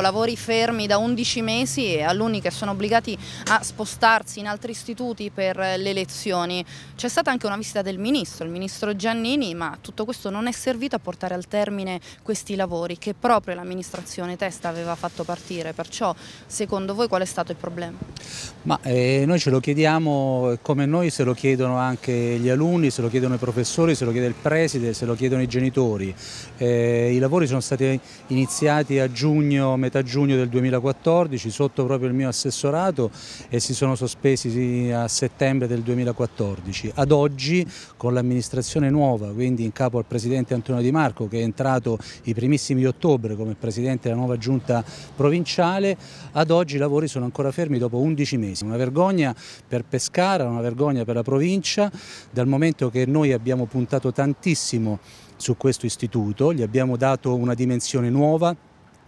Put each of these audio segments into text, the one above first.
Ecco, lavori fermi da 11 mesi e alunni che sono obbligati a spostarsi in altri istituti per le lezioni. C'è stata anche una visita del ministro, il ministro Giannini, ma tutto questo non è servito a portare al termine questi lavori che proprio l'amministrazione Testa aveva fatto partire, perciò secondo voi qual è stato il problema? Ma, eh, noi ce lo chiediamo come noi se lo chiedono anche gli alunni, se lo chiedono i professori, se lo chiede il preside, se lo chiedono i genitori. Eh, I lavori sono stati iniziati a giugno, metà metà giugno del 2014 sotto proprio il mio assessorato e si sono sospesi a settembre del 2014. Ad oggi con l'amministrazione nuova, quindi in capo al Presidente Antonio Di Marco che è entrato i primissimi di ottobre come Presidente della nuova giunta provinciale, ad oggi i lavori sono ancora fermi dopo 11 mesi. Una vergogna per Pescara, una vergogna per la provincia, dal momento che noi abbiamo puntato tantissimo su questo istituto, gli abbiamo dato una dimensione nuova,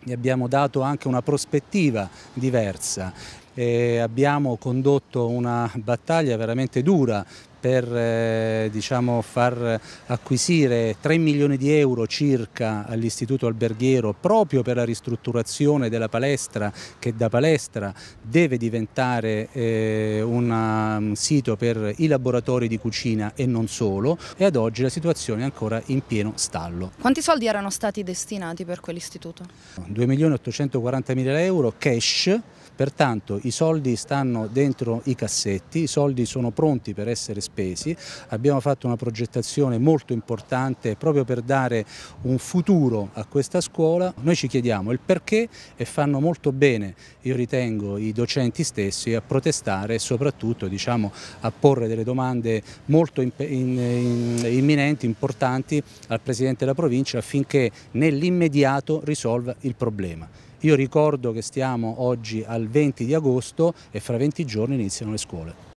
gli abbiamo dato anche una prospettiva diversa e abbiamo condotto una battaglia veramente dura per eh, diciamo, far acquisire 3 milioni di euro circa all'Istituto Alberghiero proprio per la ristrutturazione della palestra che da palestra deve diventare eh, una, un sito per i laboratori di cucina e non solo e ad oggi la situazione è ancora in pieno stallo. Quanti soldi erano stati destinati per quell'istituto? 2.840.000 euro cash Pertanto i soldi stanno dentro i cassetti, i soldi sono pronti per essere spesi, abbiamo fatto una progettazione molto importante proprio per dare un futuro a questa scuola. Noi ci chiediamo il perché e fanno molto bene, io ritengo, i docenti stessi a protestare e soprattutto diciamo, a porre delle domande molto imminenti, importanti al Presidente della provincia affinché nell'immediato risolva il problema. Io ricordo che stiamo oggi al 20 di agosto e fra 20 giorni iniziano le scuole.